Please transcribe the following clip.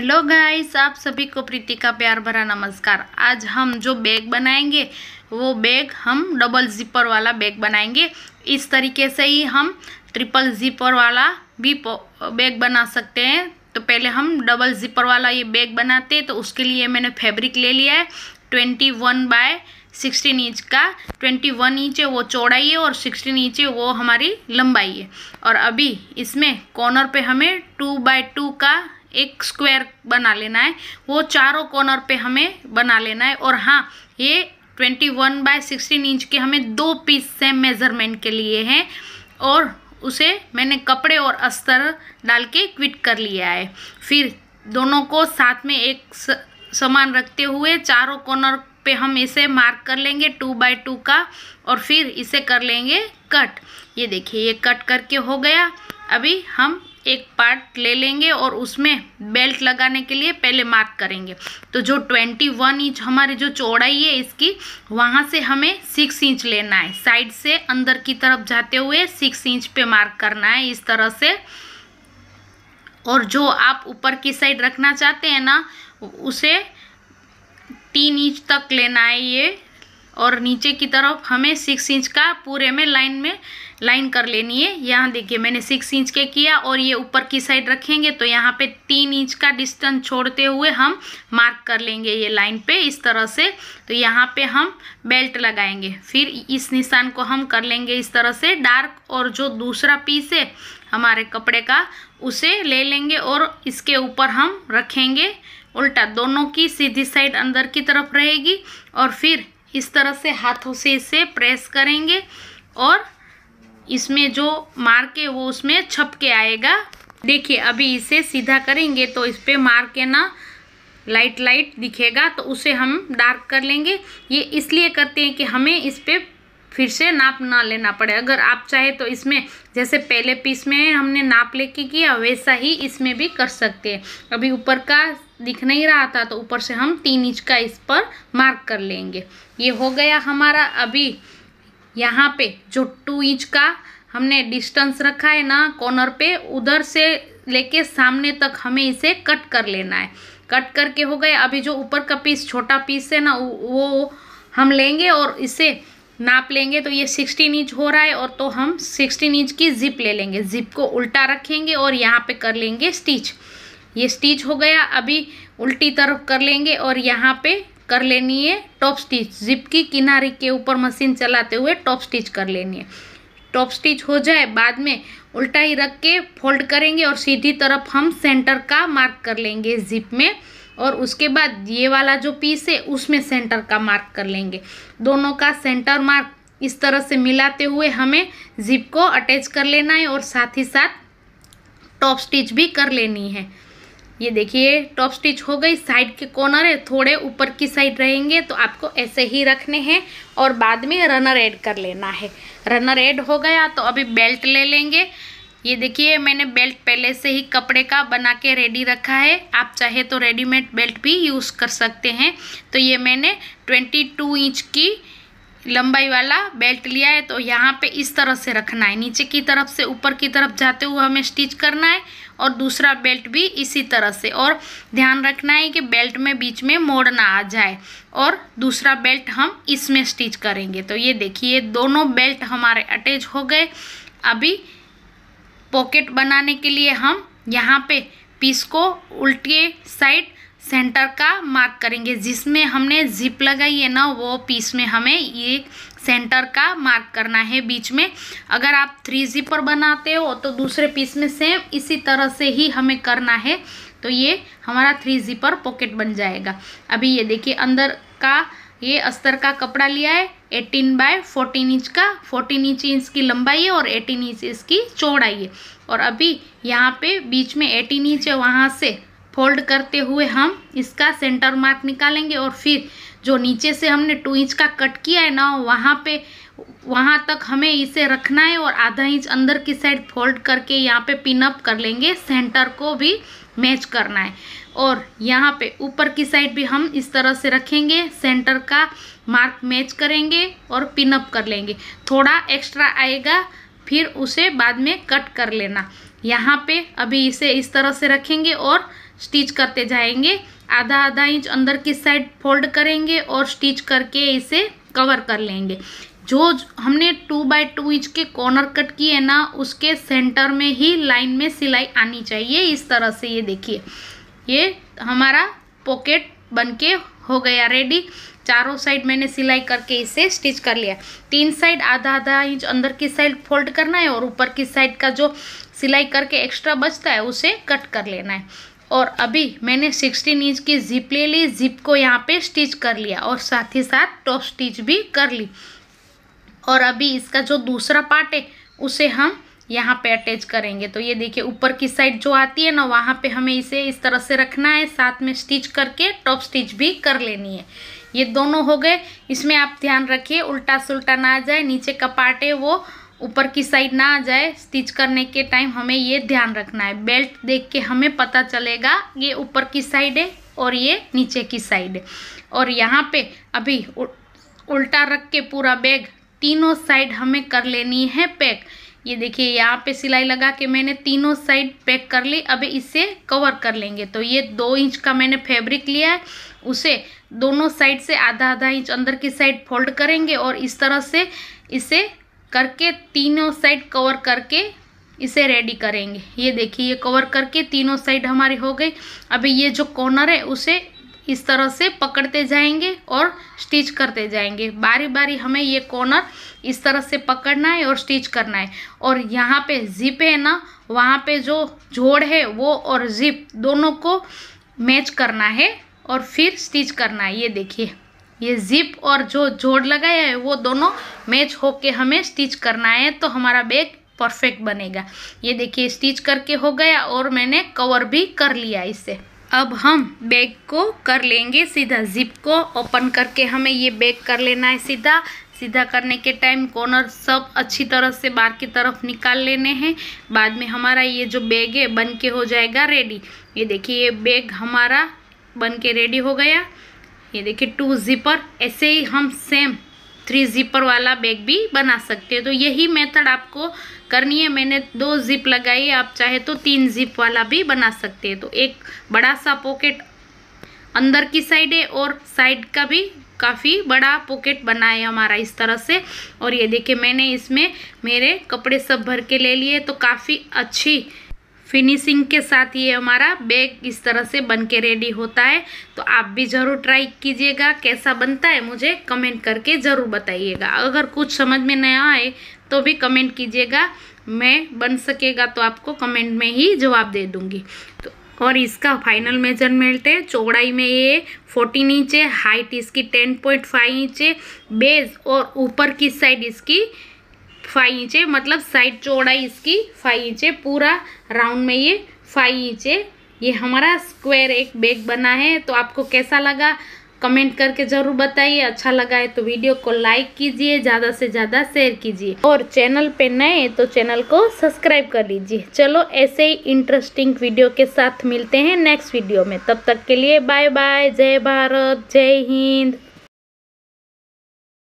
hello guys आप सभी को प्रीति का प्यार भरा नमस्कार आज हम जो बैग बनाएंगे वो बैग हम डबल जिपर वाला बैग बनाएंगे इस तरीके से ही हम ट्रिपल जिपर वाला भी बैग बना सकते हैं तो पहले हम डबल जिपर वाला ये बैग बनाते हैं तो उसके लिए मैंने फैब्रिक ले लिया है twenty one by sixteen inch का ट्वेंटी वन इंच है वो चौड़ाई है और सिक्सटीन इंच है वो हमारी लंबाई है और अभी इसमें कॉर्नर पे हमें टू बाय टू का एक स्क्वायर बना लेना है वो चारों कॉर्नर पे हमें बना लेना है और हाँ ये twenty one by sixteen inch के हमें दो पीस सेम मेज़रमेंट के लिए हैं और उसे मैंने कपड़े और अस्तर डाल के क्विट कर लिया है फिर दोनों को साथ में एक समान रखते हुए चारों कॉर्नर पे हम इसे मार्क कर लेंगे टू बाय टू का और फिर इसे कर लेंगे कट ये देखिए ये कट करके हो गया अभी हम एक पार्ट ले लेंगे और उसमें बेल्ट लगाने के लिए पहले मार्क करेंगे तो जो ट्वेंटी वन इंच हमारी जो चौड़ाई है इसकी वहाँ से हमें सिक्स इंच लेना है साइड से अंदर की तरफ जाते हुए सिक्स इंच पे मार्क करना है इस तरह से और जो आप ऊपर की साइड रखना चाहते हैं ना उसे तीन इंच तक लेना है ये और नीचे की तरफ हमें सिक्स इंच का पूरे में लाइन में लाइन कर लेनी है यहाँ देखिए मैंने सिक्स इंच के किया और ये ऊपर की साइड रखेंगे तो यहाँ पे तीन इंच का डिस्टेंस छोड़ते हुए हम मार्क कर लेंगे ये लाइन पे इस तरह से तो यहाँ पे हम बेल्ट लगाएंगे फिर इस निशान को हम कर लेंगे इस तरह से डार्क और जो दूसरा पीस है हमारे कपड़े का उसे ले लेंगे और इसके ऊपर हम रखेंगे उल्टा दोनों की सीधी साइड अंदर की तरफ रहेगी और फिर इस तरह से हाथों से इसे प्रेस करेंगे और इसमें जो मार्क है वो उसमें छप के आएगा देखिए अभी इसे सीधा करेंगे तो इस पर मार्क है ना लाइट लाइट दिखेगा तो उसे हम डार्क कर लेंगे ये इसलिए करते हैं कि हमें इस पर फिर से नाप ना लेना पड़े अगर आप चाहे तो इसमें जैसे पहले पीस में हमने नाप लेके किया वैसा ही इसमें भी कर सकते हैं अभी ऊपर का दिख नहीं रहा था तो ऊपर से हम तीन इंच का इस पर मार्क कर लेंगे ये हो गया हमारा अभी यहाँ पे जो टू इंच का हमने डिस्टेंस रखा है ना कॉर्नर पे उधर से लेके सामने तक हमें इसे कट कर लेना है कट करके हो गया अभी जो ऊपर का पीस छोटा पीस है ना वो हम लेंगे और इसे नाप लेंगे तो ये सिक्सटीन इंच हो रहा है और तो हम सिक्सटीन इंच की जिप ले लेंगे जिप को उल्टा रखेंगे और यहाँ पे कर लेंगे स्टिच ये स्टिच हो गया अभी उल्टी तरफ कर लेंगे और यहाँ पे कर लेनी है टॉप स्टिच जिप की किनारे के ऊपर मशीन चलाते हुए टॉप स्टिच कर लेनी है टॉप स्टिच हो जाए बाद में उल्टा ही रख के फोल्ड करेंगे और सीधी तरफ हम सेंटर का मार्क कर लेंगे जिप में और उसके बाद ये वाला जो पीस है उसमें सेंटर का मार्क कर लेंगे दोनों का सेंटर मार्क इस तरह से मिलाते हुए हमें जिप को अटैच कर लेना है और साथ ही साथ टॉप स्टिच भी कर लेनी है ये देखिए टॉप स्टिच हो गई साइड के कॉर्नर है थोड़े ऊपर की साइड रहेंगे तो आपको ऐसे ही रखने हैं और बाद में रनर ऐड कर लेना है रनर ऐड हो गया तो अभी बेल्ट ले लेंगे ये देखिए मैंने बेल्ट पहले से ही कपड़े का बना के रेडी रखा है आप चाहे तो रेडीमेड बेल्ट भी यूज़ कर सकते हैं तो ये मैंने 22 इंच की लंबाई वाला बेल्ट लिया है तो यहाँ पे इस तरह से रखना है नीचे की तरफ से ऊपर की तरफ जाते हुए हमें स्टिच करना है और दूसरा बेल्ट भी इसी तरह से और ध्यान रखना है कि बेल्ट में बीच में मोड़ ना आ जाए और दूसरा बेल्ट हम इसमें स्टिच करेंगे तो ये देखिए दोनों बेल्ट हमारे अटैच हो गए अभी पॉकेट बनाने के लिए हम यहाँ पे पीस को उल्टे साइड सेंटर का मार्क करेंगे जिसमें हमने जिप लगाई है ना वो पीस में हमें ये सेंटर का मार्क करना है बीच में अगर आप थ्री जिपर बनाते हो तो दूसरे पीस में सेम इसी तरह से ही हमें करना है तो ये हमारा थ्री जिपर पॉकेट बन जाएगा अभी ये देखिए अंदर का ये अस्तर का कपड़ा लिया है 18 बाय 14 इंच का 14 इंच इसकी लंबाई है और 18 इंच इसकी चौड़ाई है और अभी यहाँ पे बीच में 18 इंच है वहाँ से फोल्ड करते हुए हम इसका सेंटर मार्क निकालेंगे और फिर जो नीचे से हमने टू इंच का कट किया है ना वहाँ पे वहाँ तक हमें इसे रखना है और आधा इंच अंदर की साइड फोल्ड करके यहाँ पे पिनअप कर लेंगे सेंटर को भी मैच करना है और यहाँ पे ऊपर की साइड भी हम इस तरह से रखेंगे सेंटर का मार्क मैच करेंगे और पिनअप कर लेंगे थोड़ा एक्स्ट्रा आएगा फिर उसे बाद में कट कर लेना यहाँ पे अभी इसे इस तरह से रखेंगे और स्टिच करते जाएंगे आधा आधा इंच अंदर की साइड फोल्ड करेंगे और स्टिच करके इसे कवर कर लेंगे जो हमने टू बाय टू इंच के कॉर्नर कट किए ना उसके सेंटर में ही लाइन में सिलाई आनी चाहिए इस तरह से ये देखिए ये हमारा पॉकेट बनके हो गया रेडी चारों साइड मैंने सिलाई करके इसे स्टिच कर लिया तीन साइड आधा आधा इंच अंदर की साइड फोल्ड करना है और ऊपर की साइड का जो सिलाई करके एक्स्ट्रा बचता है उसे कट कर लेना है और अभी मैंने सिक्सटीन इंच की जिप ले ली जिप को यहाँ पे स्टिच कर लिया और साथ ही साथ टॉप स्टिच भी कर ली और अभी इसका जो दूसरा पार्ट है उसे हम यहाँ पे अटैच करेंगे तो ये देखिए ऊपर की साइड जो आती है ना वहाँ पे हमें इसे इस तरह से रखना है साथ में स्टिच करके टॉप स्टिच भी कर लेनी है ये दोनों हो गए इसमें आप ध्यान रखिए उल्टा सुल्टा ना आ जाए नीचे का पार्ट है वो ऊपर की साइड ना आ जाए स्टिच करने के टाइम हमें ये ध्यान रखना है बेल्ट देख के हमें पता चलेगा ये ऊपर की साइड है और ये नीचे की साइड है और यहाँ पे अभी उल्टा रख के पूरा बैग तीनों साइड हमें कर लेनी है पैक ये देखिए यहाँ पे सिलाई लगा के मैंने तीनों साइड पैक कर ली अभी इसे कवर कर लेंगे तो ये दो इंच का मैंने फैब्रिक लिया है उसे दोनों साइड से आधा आधा इंच अंदर की साइड फोल्ड करेंगे और इस तरह से इसे करके तीनों साइड कवर करके इसे रेडी करेंगे ये देखिए ये कवर करके तीनों साइड हमारी हो गई अभी ये जो कॉर्नर है उसे इस तरह से पकड़ते जाएंगे और स्टिच करते जाएंगे बारी बारी हमें ये कॉर्नर इस तरह से पकड़ना है और स्टिच करना है और यहाँ पे जिप है ना वहाँ पे जो जोड़ है वो और जिप दोनों को मैच करना है और फिर स्टिच करना है ये देखिए ये जिप और जो जोड़ लगाया है वो दोनों मैच होके हमें स्टिच करना है तो हमारा बैग परफेक्ट बनेगा ये देखिए स्टिच करके हो गया और मैंने कवर भी कर लिया इसे अब हम बैग को कर लेंगे सीधा जिप को ओपन करके हमें ये बैग कर लेना है सीधा सीधा करने के टाइम कॉर्नर सब अच्छी तरह से बाहर की तरफ निकाल लेने हैं बाद में हमारा ये जो बैग है बन के हो जाएगा रेडी ये देखिए ये बैग हमारा बन के रेडी हो गया ये देखिए टू जिपर ऐसे ही हम सेम थ्री जिपर वाला बैग भी बना सकते हैं तो यही मेथड आपको करनी है मैंने दो जिप लगाई आप चाहे तो तीन जिप वाला भी बना सकते हैं तो एक बड़ा सा पॉकेट अंदर की साइड है और साइड का भी काफ़ी बड़ा पॉकेट बना है हमारा इस तरह से और ये देखिए मैंने इसमें मेरे कपड़े सब भर के ले लिए तो काफ़ी अच्छी फिनिशिंग के साथ ये हमारा बैग इस तरह से बन के रेडी होता है तो आप भी ज़रूर ट्राई कीजिएगा कैसा बनता है मुझे कमेंट करके ज़रूर बताइएगा अगर कुछ समझ में नया आए तो भी कमेंट कीजिएगा मैं बन सकेगा तो आपको कमेंट में ही जवाब दे दूँगी तो और इसका फाइनल मेजरमेंट है चौड़ाई में ये फोर्टीन इंच है हाइट इसकी टेन पॉइंट फाइव इंच है बेस और ऊपर की साइड इसकी फाइव इंचे मतलब साइड चौड़ाई इसकी फाइव इंचे पूरा राउंड में ये फाइव इंचे ये हमारा स्क्वायर एक बैग बना है तो आपको कैसा लगा कमेंट करके ज़रूर बताइए अच्छा लगा है तो वीडियो को लाइक कीजिए ज़्यादा से ज़्यादा शेयर कीजिए और चैनल पे नए तो चैनल को सब्सक्राइब कर लीजिए चलो ऐसे ही इंटरेस्टिंग वीडियो के साथ मिलते हैं नेक्स्ट वीडियो में तब तक के लिए बाय बाय जय भारत जय हिंद